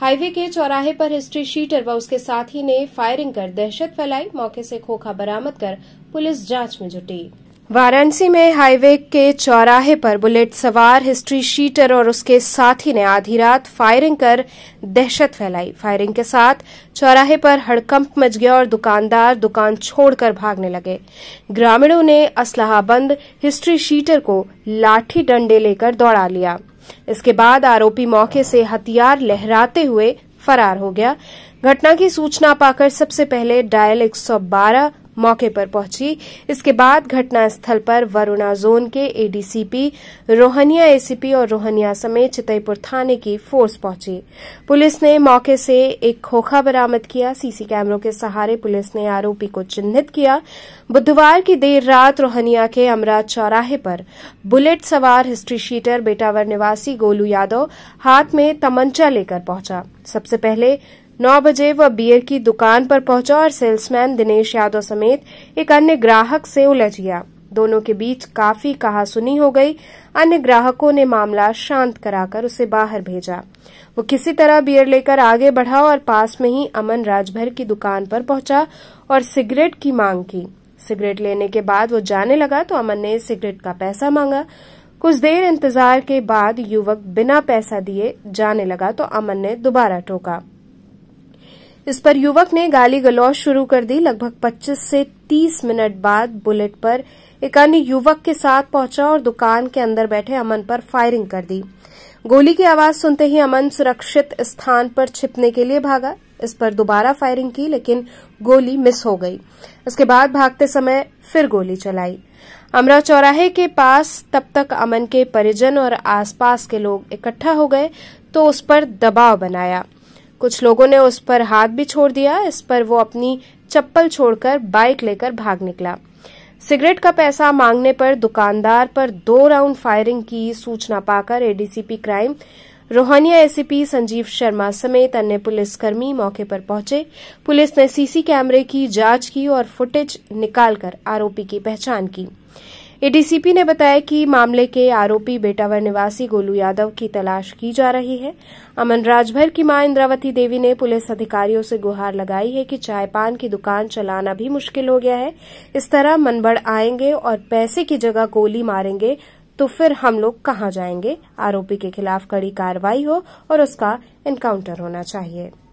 highway के चौराहे पर हिस्ट्री शीटर व उसके साथी ने फायरिंग कर दहशत फैलाई मौके से खोखा बरामद कर पुलिस जांच में जुटी वाराणसी में हाईवे के चौराहे पर बुलेट सवार हिस्ट्री शीटर और उसके साथी ने आधी रात फायरिंग कर दहशत फैलाई फायरिंग के साथ चौराहे पर हड़कंप मच गया और दुकानदार दुकान छोड़कर भागने लगे ग्रामीणों ने असलाहबंद हिस्ट्री शीटर को लाठी डंडे लेकर दौड़ा लिया इसके बाद आरोपी मौके से हथियार लहराते हुए फरार हो गया घटना की सूचना पाकर सबसे पहले डायल 112 मौके पर पहुंची इसके बाद घटनास्थल पर वरुणा जोन के एडीसीपी रोहनिया एसीपी और रोहनिया समेत चितईपुर थाने की फोर्स पहुंची पुलिस ने मौके से एक खोखा बरामद किया सीसी कैमरों के सहारे पुलिस ने आरोपी को चिन्हित किया बुधवार की देर रात रोहनिया के अमराज चौराहे पर बुलेट सवार हिस्ट्री शीटर बेटावर निवासी गोलू यादव हाथ में तमंचा लेकर पहुंचा सबसे पहले नौ बजे वह बियर की दुकान पर पहुंचा और सेल्समैन दिनेश यादव समेत एक अन्य ग्राहक से उलझ गया दोनों के बीच काफी कहासुनी हो गई अन्य ग्राहकों ने मामला शांत कराकर उसे बाहर भेजा वो किसी तरह बियर लेकर आगे बढ़ा और पास में ही अमन राजभर की दुकान पर पहुंचा और सिगरेट की मांग की सिगरेट लेने के बाद वो जाने लगा तो अमन ने सिगरेट का पैसा मांगा कुछ देर इंतजार के बाद युवक बिना पैसा दिए जाने लगा तो अमन ने दोबारा टोका इस पर युवक ने गाली गलौज शुरू कर दी लगभग 25 से 30 मिनट बाद बुलेट पर एक अन्य युवक के साथ पहुंचा और दुकान के अंदर बैठे अमन पर फायरिंग कर दी गोली की आवाज सुनते ही अमन सुरक्षित स्थान पर छिपने के लिए भागा इस पर दोबारा फायरिंग की लेकिन गोली मिस हो गई इसके बाद भागते समय फिर गोली चलाई अमरा चौराहे के पास तब तक अमन के परिजन और आसपास के लोग इकट्ठा हो गए तो उस पर दबाव बनाया कुछ लोगों ने उस पर हाथ भी छोड़ दिया इस पर वो अपनी चप्पल छोड़कर बाइक लेकर भाग निकला सिगरेट का पैसा मांगने पर दुकानदार पर दो राउंड फायरिंग की सूचना पाकर ADCP crime Rohania ACP Sanjeev Sharma समेत अन्य पुलिसकर्मी मौके पर पहुंचे पुलिस ने सीसी कैमरे की जांच की और फुटेज निकालकर आरोपी की पहचान की एडीसीपी ने बताया कि मामले के आरोपी बेटावर निवासी गोलू यादव की तलाश की जा रही है अमन राजभर की मां इंद्रावती देवी ने पुलिस अधिकारियों से गुहार लगाई है कि चाय पान की दुकान चलाना भी मुश्किल हो गया है इस तरह मनबड़ आएंगे और पैसे की जगह गोली मारेंगे तो फिर हम लोग कहां जाएंगे आरोपी के खिलाफ कड़ी कार्रवाई हो और उसका एनकाउंटर होना चाहिए